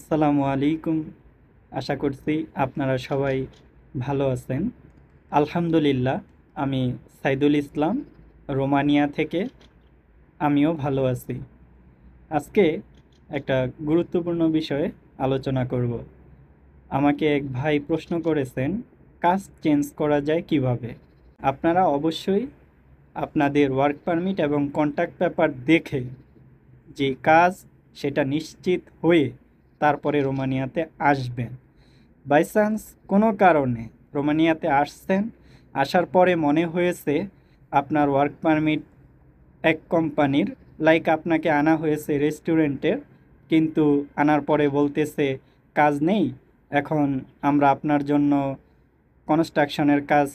আসসালামু আলাইকুম আশা করছি আপনারা সবাই ভালো আছেন আলহামদুলিল্লাহ আমি সাইদুল ইসলাম রোমানিয়া থেকে আমিও ভালো আছি আজকে একটা গুরুত্বপূর্ণ বিষয়ে আলোচনা করব আমাকে এক ভাই প্রশ্ন করেছেন কাজ চেঞ্জ করা যায় কিভাবে আপনারা অবশ্যই আপনাদের ওয়ার্ক পারমিট এবং কন্ট্যাক্ট পেপার দেখে যে কাজ সেটা নিশ্চিত হয়ে তারপরে রোমানিয়াতে আসবেন বাই চান্স কোনো কারণে রোমানিয়াতে আসছেন আসার পরে মনে হয়েছে আপনার ওয়ার্ক পারমিট এক কোম্পানির লাইক আপনাকে আনা হয়েছে রেস্টুরেন্টের কিন্তু আনার পরে বলতেছে কাজ নেই এখন আমরা আপনার জন্য কনস্ট্রাকশনের কাজ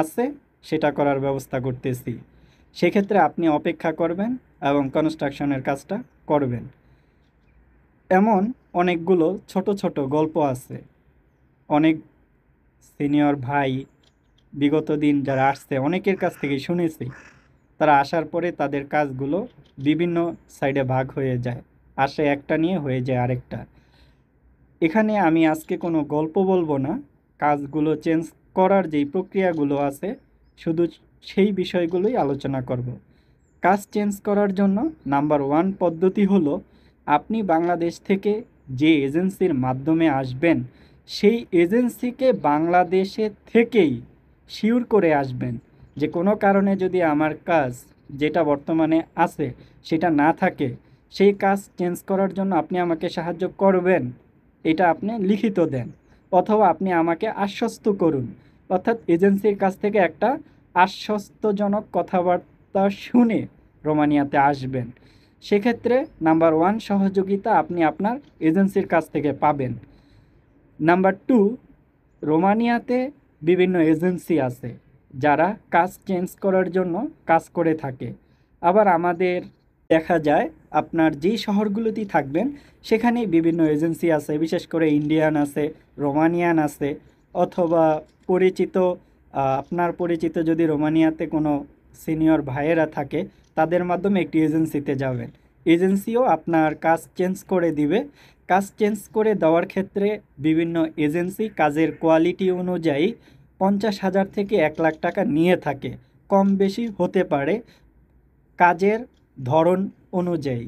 আছে সেটা করার ব্যবস্থা করতেছি সেক্ষেত্রে আপনি অপেক্ষা করবেন এবং কনস্ট্রাকশনের কাজটা করবেন এমন অনেকগুলো ছোট ছোট গল্প আছে অনেক সিনিয়র ভাই বিগত দিন যারা আসছে অনেকের কাছ থেকে শুনেছি তারা আসার পরে তাদের কাজগুলো বিভিন্ন সাইডে ভাগ হয়ে যায় আসে একটা নিয়ে হয়ে যায় আরেকটা এখানে আমি আজকে কোনো গল্প বলবো না কাজগুলো চেঞ্জ করার যেই প্রক্রিয়াগুলো আছে শুধু সেই বিষয়গুলোই আলোচনা করব কাজ চেঞ্জ করার জন্য নাম্বার ওয়ান পদ্ধতি হলো আপনি বাংলাদেশ থেকে যে এজেন্সির মাধ্যমে আসবেন সেই এজেন্সিকে বাংলাদেশে থেকেই শিওর করে আসবেন যে কোনো কারণে যদি আমার কাজ যেটা বর্তমানে আছে সেটা না থাকে সেই কাজ চেঞ্জ করার জন্য আপনি আমাকে সাহায্য করবেন এটা আপনি লিখিত দেন অথবা আপনি আমাকে আশ্বস্ত করুন অর্থাৎ এজেন্সির কাছ থেকে একটা আশ্বস্তজনক কথাবার্তা শুনে রোমানিয়াতে আসবেন সেক্ষেত্রে নাম্বার ওয়ান সহযোগিতা আপনি আপনার এজেন্সির কাছ থেকে পাবেন নাম্বার টু রোমানিয়াতে বিভিন্ন এজেন্সি আছে যারা কাজ চেঞ্জ করার জন্য কাজ করে থাকে আবার আমাদের দেখা যায় আপনার যেই শহরগুলোতেই থাকবেন সেখানেই বিভিন্ন এজেন্সি আছে বিশেষ করে ইন্ডিয়ান আছে রোমানিয়ান আছে অথবা পরিচিত আপনার পরিচিত যদি রোমানিয়াতে কোনো সিনিয়র ভাইয়েরা থাকে তাদের মাধ্যমে একটি এজেন্সিতে যাবেন এজেন্সিও আপনার কাজ চেঞ্জ করে দিবে কাজ চেঞ্জ করে দেওয়ার ক্ষেত্রে বিভিন্ন এজেন্সি কাজের কোয়ালিটি অনুযায়ী পঞ্চাশ হাজার থেকে এক লাখ টাকা নিয়ে থাকে কম বেশি হতে পারে কাজের ধরন অনুযায়ী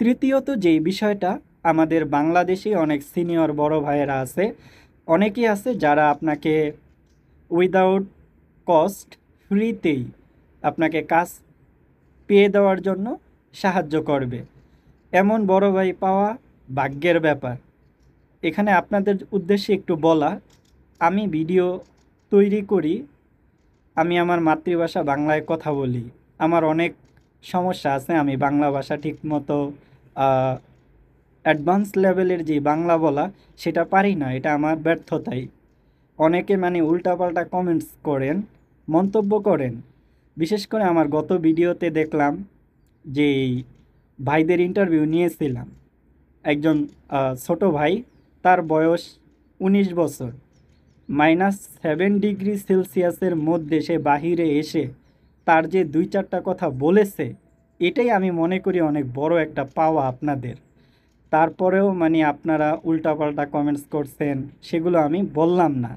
তৃতীয়ত যেই বিষয়টা আমাদের বাংলাদেশি অনেক সিনিয়র বড় ভাইয়েরা আছে অনেকেই আছে যারা আপনাকে উইদাউট কস্ট ফ্রিতেই আপনাকে কাজ পেয়ে দেওয়ার জন্য সাহায্য করবে এমন বড় ভাই পাওয়া ভাগ্যের ব্যাপার এখানে আপনাদের উদ্দেশ্যে একটু বলা আমি ভিডিও তৈরি করি আমি আমার মাতৃভাষা বাংলায় কথা বলি আমার অনেক সমস্যা আছে আমি বাংলা ভাষা ঠিকমতো অ্যাডভান্স লেভেলের যে বাংলা বলা সেটা পারি না এটা আমার ব্যর্থতাই অনেকে মানে উল্টাপাল্টা কমেন্টস করেন মন্তব্য করেন বিশেষ করে আমার গত ভিডিওতে দেখলাম যে ভাইদের ইন্টারভিউ নিয়েছিলাম একজন ছোট ভাই তার বয়স ১৯ বছর মাইনাস সেভেন ডিগ্রি সেলসিয়াসের মধ্যে সে বাহিরে এসে তার যে দুই চারটা কথা বলেছে এটাই আমি মনে করি অনেক বড় একটা পাওয়া আপনাদের তারপরেও মানে আপনারা উল্টাপাল্টা কমেন্টস করছেন সেগুলো আমি বললাম না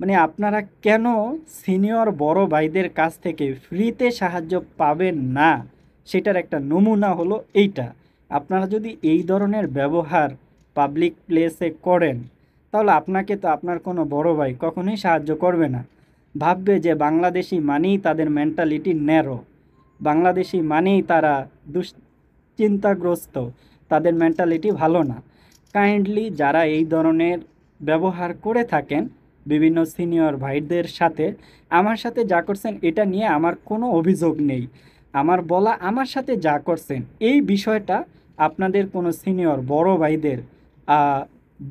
মানে আপনারা কেন সিনিয়র বড় ভাইদের কাছ থেকে ফ্রিতে সাহায্য পাবেন না সেটার একটা নমুনা হলো এইটা আপনারা যদি এই ধরনের ব্যবহার পাবলিক প্লেসে করেন তাহলে আপনাকে তো আপনার কোনো বড় ভাই কখনোই সাহায্য করবে না ভাববে যে বাংলাদেশি মানেই তাদের মেন্টালিটি ন্যারো বাংলাদেশি মানেই তারা দুশ্চিন্তাগ্রস্ত তাদের মেন্টালিটি ভালো না কাইন্ডলি যারা এই ধরনের ব্যবহার করে থাকেন বিভিন্ন সিনিয়র ভাইদের সাথে আমার সাথে যা করছেন এটা নিয়ে আমার কোনো অভিযোগ নেই আমার বলা আমার সাথে যা করছেন এই বিষয়টা আপনাদের কোনো সিনিয়র বড় ভাইদের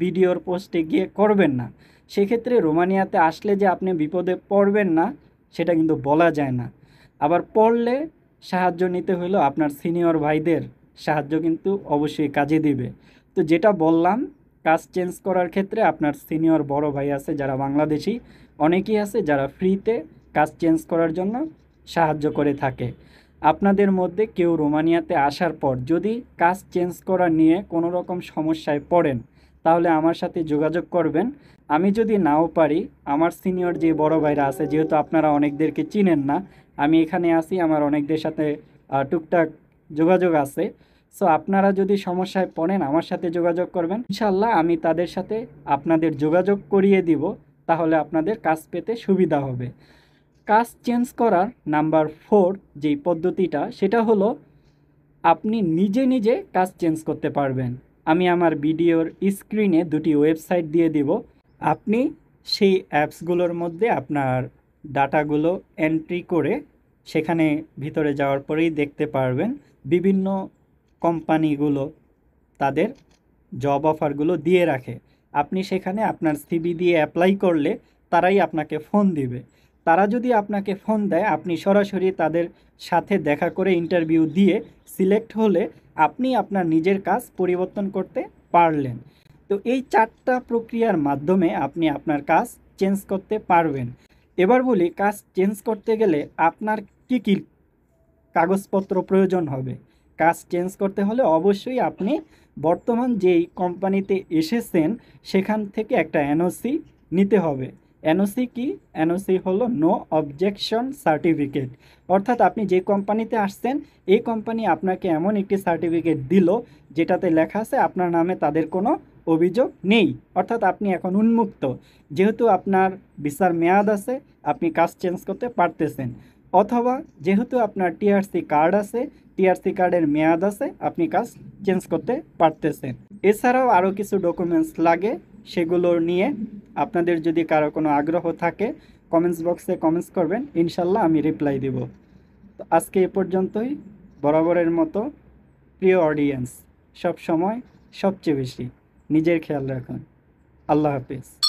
ভিডিওর পোস্টে গিয়ে করবেন না সেক্ষেত্রে রোমানিয়াতে আসলে যে আপনি বিপদে পড়বেন না সেটা কিন্তু বলা যায় না আবার পড়লে সাহায্য নিতে হলো আপনার সিনিয়র ভাইদের সাহায্য কিন্তু অবশ্যই কাজে দিবে তো যেটা বললাম কাজ চেঞ্জ করার ক্ষেত্রে আপনার সিনিয়র বড় ভাই আছে যারা বাংলাদেশি অনেকেই আছে যারা ফ্রিতে কাজ চেঞ্জ করার জন্য সাহায্য করে থাকে আপনাদের মধ্যে কেউ রোমানিয়াতে আসার পর যদি কাজ চেঞ্জ করা নিয়ে কোনো রকম সমস্যায় পড়েন তাহলে আমার সাথে যোগাযোগ করবেন আমি যদি নাও পারি আমার সিনিয়র যে বড় ভাইরা আছে যেহেতু আপনারা অনেকদেরকে চিনেন না আমি এখানে আসি আমার অনেকদের সাথে টুকটাক যোগাযোগ আছে সো আপনারা যদি সমস্যায় পড়েন আমার সাথে যোগাযোগ করবেন ইনশাল্লাহ আমি তাদের সাথে আপনাদের যোগাযোগ করিয়ে দিব তাহলে আপনাদের কাজ পেতে সুবিধা হবে কাজ চেঞ্জ করার নাম্বার ফোর যেই পদ্ধতিটা সেটা হলো আপনি নিজে নিজে কাজ চেঞ্জ করতে পারবেন আমি আমার ভিডিওর স্ক্রিনে দুটি ওয়েবসাইট দিয়ে দিব আপনি সেই অ্যাপসগুলোর মধ্যে আপনার ডাটাগুলো এন্ট্রি করে সেখানে ভিতরে যাওয়ার পরেই দেখতে পারবেন বিভিন্ন কোম্পানিগুলো তাদের জব অফারগুলো দিয়ে রাখে আপনি সেখানে আপনার সিবি দিয়ে অ্যাপ্লাই করলে তারাই আপনাকে ফোন দিবে তারা যদি আপনাকে ফোন দেয় আপনি সরাসরি তাদের সাথে দেখা করে ইন্টারভিউ দিয়ে সিলেক্ট হলে আপনি আপনার নিজের কাজ পরিবর্তন করতে পারলেন তো এই চারটা প্রক্রিয়ার মাধ্যমে আপনি আপনার কাজ চেঞ্জ করতে পারবেন এবার বলি কাজ চেঞ্জ করতে গেলে আপনার কী কী কাগজপত্র প্রয়োজন হবে কাজ চেঞ্জ করতে হলে অবশ্যই আপনি বর্তমান যেই কোম্পানিতে এসেছেন সেখান থেকে একটা এনওসি নিতে হবে এনওসি কি এনওসি হলো নো অবজেকশন সার্টিফিকেট অর্থাৎ আপনি যে কোম্পানিতে আসছেন এই কোম্পানি আপনাকে এমন একটি সার্টিফিকেট দিল যেটাতে লেখা আছে আপনার নামে তাদের কোনো অভিযোগ নেই অর্থাৎ আপনি এখন উন্মুক্ত যেহেতু আপনার বিচার মেয়াদ আছে আপনি কাজ চেঞ্জ করতে পারতেছেন অথবা যেহেতু আপনার টিআরসি কার্ড আছে টিআরসি কার্ডের মেয়াদ আছে আপনি কাজ চেঞ্জ করতে পারতেছেন এছাড়াও আরও কিছু ডকুমেন্টস লাগে সেগুলো নিয়ে আপনাদের যদি কারো কোনো আগ্রহ থাকে কমেন্টস বক্সে কমেন্টস করবেন ইনশাল্লাহ আমি রিপ্লাই দেব তো আজকে এ পর্যন্তই বরাবরের মতো প্রিয় অডিয়েন্স সব সময় সবচেয়ে বেশি নিজের খেয়াল রাখুন আল্লাহ হাফিজ